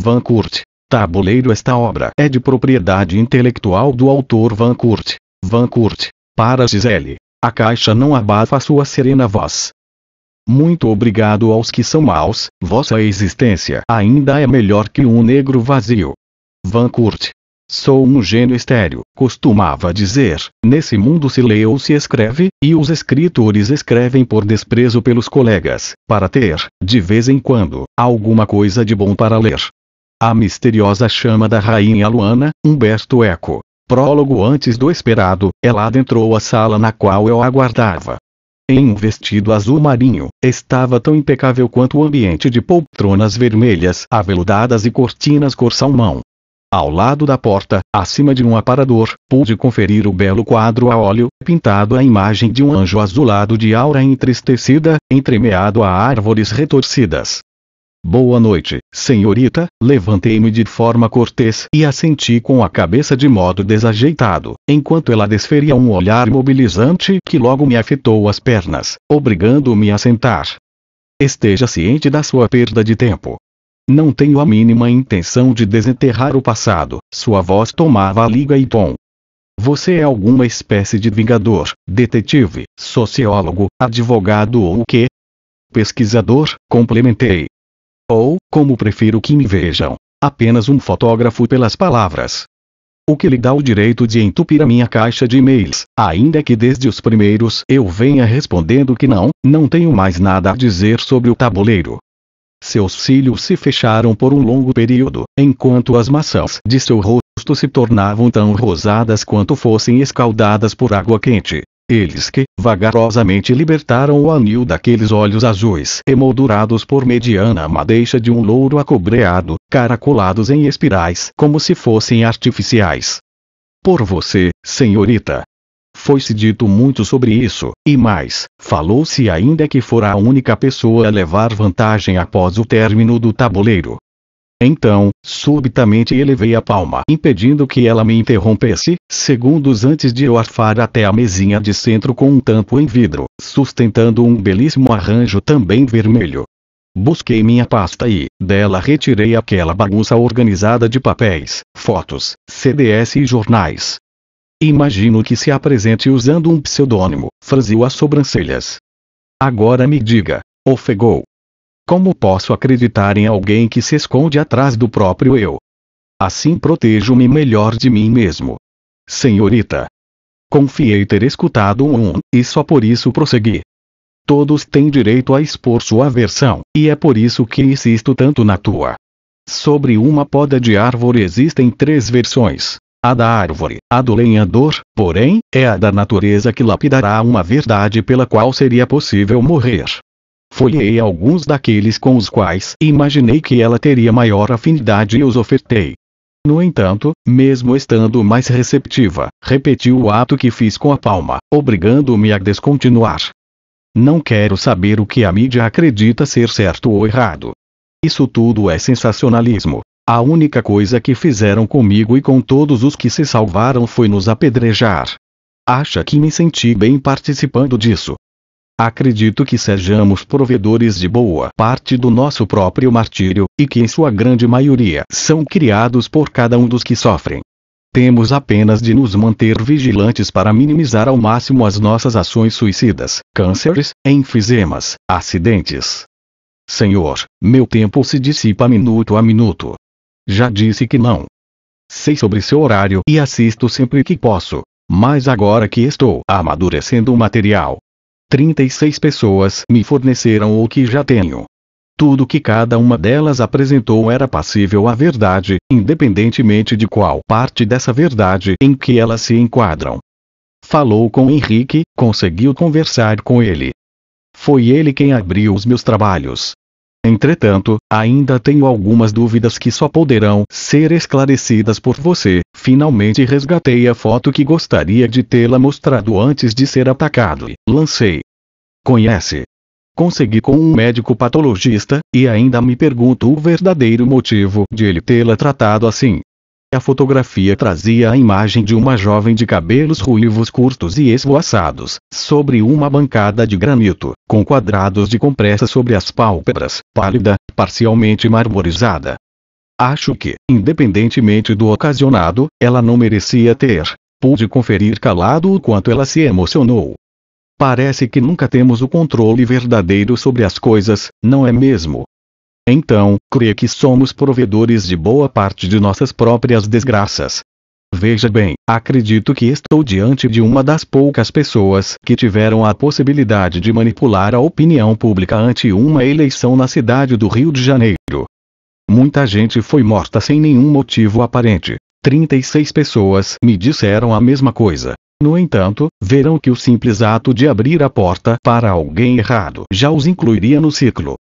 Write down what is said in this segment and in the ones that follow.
Van Kurt. Tabuleiro Esta obra é de propriedade intelectual do autor Van Kurt. Van Kurt. Para Gisele. A caixa não abafa sua serena voz. Muito obrigado aos que são maus, vossa existência ainda é melhor que um negro vazio. Van Kurt. Sou um gênio estéreo, costumava dizer, nesse mundo se lê ou se escreve, e os escritores escrevem por desprezo pelos colegas, para ter, de vez em quando, alguma coisa de bom para ler. A misteriosa chama da rainha Luana, Humberto Eco. Prólogo antes do esperado, ela adentrou a sala na qual eu aguardava. Em um vestido azul marinho, estava tão impecável quanto o ambiente de poltronas vermelhas aveludadas e cortinas cor salmão. Ao lado da porta, acima de um aparador, pude conferir o belo quadro a óleo, pintado a imagem de um anjo azulado de aura entristecida, entremeado a árvores retorcidas. Boa noite, senhorita, levantei-me de forma cortês e assenti com a cabeça de modo desajeitado, enquanto ela desferia um olhar imobilizante que logo me afetou as pernas, obrigando-me a sentar. Esteja ciente da sua perda de tempo. Não tenho a mínima intenção de desenterrar o passado, sua voz tomava liga e tom. Você é alguma espécie de vingador, detetive, sociólogo, advogado ou o quê? Pesquisador, complementei. Ou, como prefiro que me vejam, apenas um fotógrafo pelas palavras. O que lhe dá o direito de entupir a minha caixa de e-mails, ainda que desde os primeiros eu venha respondendo que não, não tenho mais nada a dizer sobre o tabuleiro. Seus cílios se fecharam por um longo período, enquanto as maçãs de seu rosto se tornavam tão rosadas quanto fossem escaldadas por água quente. Eles que, vagarosamente libertaram o anil daqueles olhos azuis emoldurados por mediana madeixa de um louro acobreado, caracolados em espirais como se fossem artificiais. Por você, senhorita. Foi-se dito muito sobre isso, e mais, falou-se ainda que fora a única pessoa a levar vantagem após o término do tabuleiro. Então, subitamente elevei a palma, impedindo que ela me interrompesse, segundos antes de eu arfar até a mesinha de centro com um tampo em vidro, sustentando um belíssimo arranjo também vermelho. Busquei minha pasta e, dela retirei aquela bagunça organizada de papéis, fotos, CDS e jornais. Imagino que se apresente usando um pseudônimo, franziu as sobrancelhas. Agora me diga, ofegou, como posso acreditar em alguém que se esconde atrás do próprio eu? Assim protejo-me melhor de mim mesmo. Senhorita. Confiei ter escutado um, e só por isso prossegui. Todos têm direito a expor sua versão, e é por isso que insisto tanto na tua. Sobre uma poda de árvore existem três versões. A da árvore, a do lenhador, porém, é a da natureza que lapidará uma verdade pela qual seria possível morrer folhei alguns daqueles com os quais imaginei que ela teria maior afinidade e os ofertei. No entanto, mesmo estando mais receptiva, repeti o ato que fiz com a palma, obrigando-me a descontinuar. Não quero saber o que a mídia acredita ser certo ou errado. Isso tudo é sensacionalismo. A única coisa que fizeram comigo e com todos os que se salvaram foi nos apedrejar. Acha que me senti bem participando disso, Acredito que sejamos provedores de boa parte do nosso próprio martírio, e que em sua grande maioria são criados por cada um dos que sofrem. Temos apenas de nos manter vigilantes para minimizar ao máximo as nossas ações suicidas, cânceres, enfisemas, acidentes. Senhor, meu tempo se dissipa minuto a minuto. Já disse que não. Sei sobre seu horário e assisto sempre que posso. Mas agora que estou amadurecendo o material, 36 pessoas me forneceram o que já tenho. Tudo que cada uma delas apresentou era passível à verdade, independentemente de qual parte dessa verdade em que elas se enquadram. Falou com Henrique, conseguiu conversar com ele. Foi ele quem abriu os meus trabalhos. Entretanto, ainda tenho algumas dúvidas que só poderão ser esclarecidas por você. Finalmente resgatei a foto que gostaria de tê-la mostrado antes de ser atacado. Lancei. Conhece? Consegui com um médico patologista, e ainda me pergunto o verdadeiro motivo de ele tê-la tratado assim. A fotografia trazia a imagem de uma jovem de cabelos ruivos curtos e esvoaçados, sobre uma bancada de granito, com quadrados de compressa sobre as pálpebras, pálida, parcialmente marmorizada. Acho que, independentemente do ocasionado, ela não merecia ter. Pude conferir calado o quanto ela se emocionou. Parece que nunca temos o controle verdadeiro sobre as coisas, não é mesmo? Então, crê que somos provedores de boa parte de nossas próprias desgraças. Veja bem, acredito que estou diante de uma das poucas pessoas que tiveram a possibilidade de manipular a opinião pública ante uma eleição na cidade do Rio de Janeiro. Muita gente foi morta sem nenhum motivo aparente. 36 pessoas me disseram a mesma coisa. No entanto, verão que o simples ato de abrir a porta para alguém errado já os incluiria no ciclo.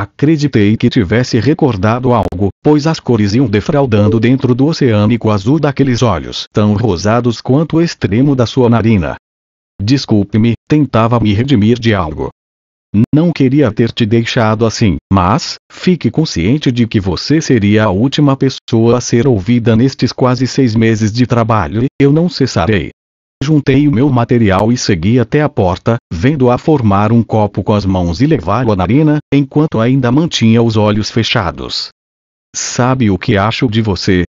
Acreditei que tivesse recordado algo, pois as cores iam defraudando dentro do oceânico azul daqueles olhos tão rosados quanto o extremo da sua narina. Desculpe-me, tentava me redimir de algo. Não queria ter te deixado assim, mas, fique consciente de que você seria a última pessoa a ser ouvida nestes quase seis meses de trabalho e eu não cessarei juntei o meu material e segui até a porta, vendo-a formar um copo com as mãos e levá-lo à narina, enquanto ainda mantinha os olhos fechados. Sabe o que acho de você?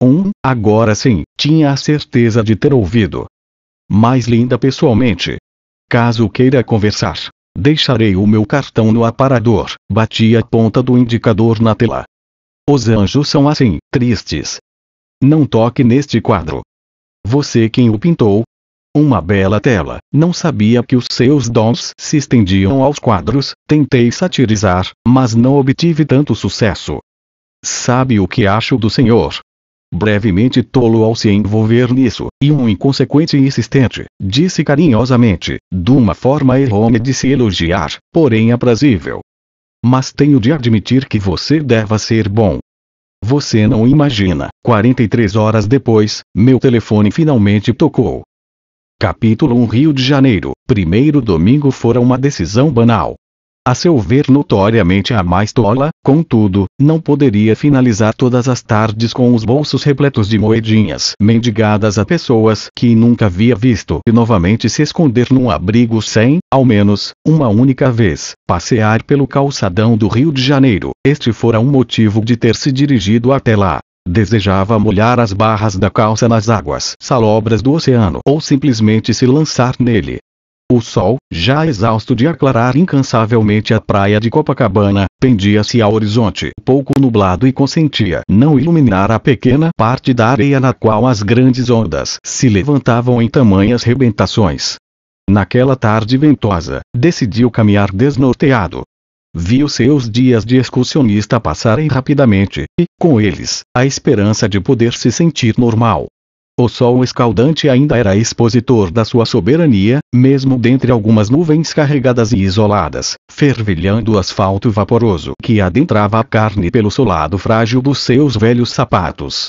Um, agora sim, tinha a certeza de ter ouvido. Mais linda pessoalmente. Caso queira conversar, deixarei o meu cartão no aparador, bati a ponta do indicador na tela. Os anjos são assim, tristes. Não toque neste quadro. Você quem o pintou, uma bela tela, não sabia que os seus dons se estendiam aos quadros, tentei satirizar, mas não obtive tanto sucesso. Sabe o que acho do senhor? Brevemente tolo ao se envolver nisso, e um inconsequente e insistente, disse carinhosamente, de uma forma errônea de se elogiar, porém aprazível. Mas tenho de admitir que você deva ser bom. Você não imagina, 43 horas depois, meu telefone finalmente tocou. Capítulo 1 Rio de Janeiro. Primeiro domingo fora uma decisão banal. A seu ver notoriamente a mais tola, contudo, não poderia finalizar todas as tardes com os bolsos repletos de moedinhas mendigadas a pessoas que nunca havia visto e novamente se esconder num abrigo sem, ao menos, uma única vez, passear pelo calçadão do Rio de Janeiro. Este fora um motivo de ter se dirigido até lá. Desejava molhar as barras da calça nas águas salobras do oceano ou simplesmente se lançar nele. O sol, já exausto de aclarar incansavelmente a praia de Copacabana, pendia-se ao horizonte, pouco nublado e consentia não iluminar a pequena parte da areia na qual as grandes ondas se levantavam em tamanhas rebentações. Naquela tarde ventosa, decidiu caminhar desnorteado, viu seus dias de excursionista passarem rapidamente, e, com eles, a esperança de poder se sentir normal. O sol escaldante ainda era expositor da sua soberania, mesmo dentre algumas nuvens carregadas e isoladas, fervilhando o asfalto vaporoso que adentrava a carne pelo solado frágil dos seus velhos sapatos.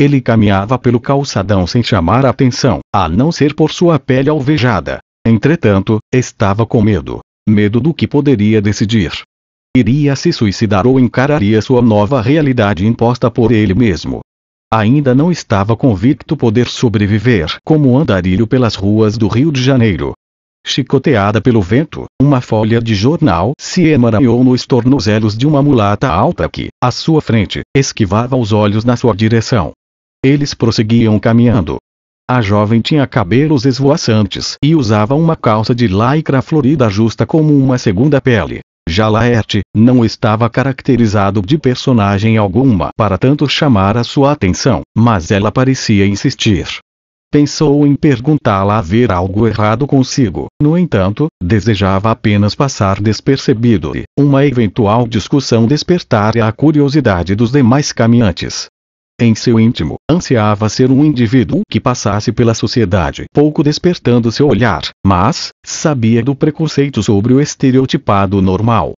Ele caminhava pelo calçadão sem chamar atenção, a não ser por sua pele alvejada. Entretanto, estava com medo medo do que poderia decidir. Iria se suicidar ou encararia sua nova realidade imposta por ele mesmo. Ainda não estava convicto poder sobreviver como andarilho pelas ruas do Rio de Janeiro. Chicoteada pelo vento, uma folha de jornal se emaranhou nos tornozelos de uma mulata alta que, à sua frente, esquivava os olhos na sua direção. Eles prosseguiam caminhando, a jovem tinha cabelos esvoaçantes e usava uma calça de lycra florida justa como uma segunda pele. Já Laerte não estava caracterizado de personagem alguma para tanto chamar a sua atenção, mas ela parecia insistir. Pensou em perguntá-la haver algo errado consigo, no entanto, desejava apenas passar despercebido e uma eventual discussão despertar a curiosidade dos demais caminhantes. Em seu íntimo, ansiava ser um indivíduo que passasse pela sociedade, pouco despertando seu olhar, mas sabia do preconceito sobre o estereotipado normal.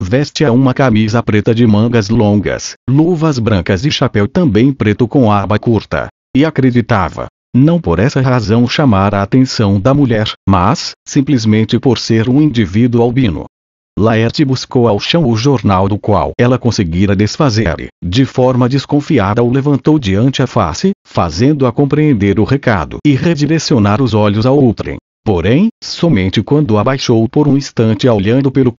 Veste-a uma camisa preta de mangas longas, luvas brancas e chapéu também preto com aba curta. E acreditava, não por essa razão chamar a atenção da mulher, mas simplesmente por ser um indivíduo albino. Laerte buscou ao chão o jornal do qual ela conseguira desfazer e, de forma desconfiada, o levantou diante a face, fazendo-a compreender o recado e redirecionar os olhos a outrem. Porém, somente quando abaixou por um instante a olhando pelo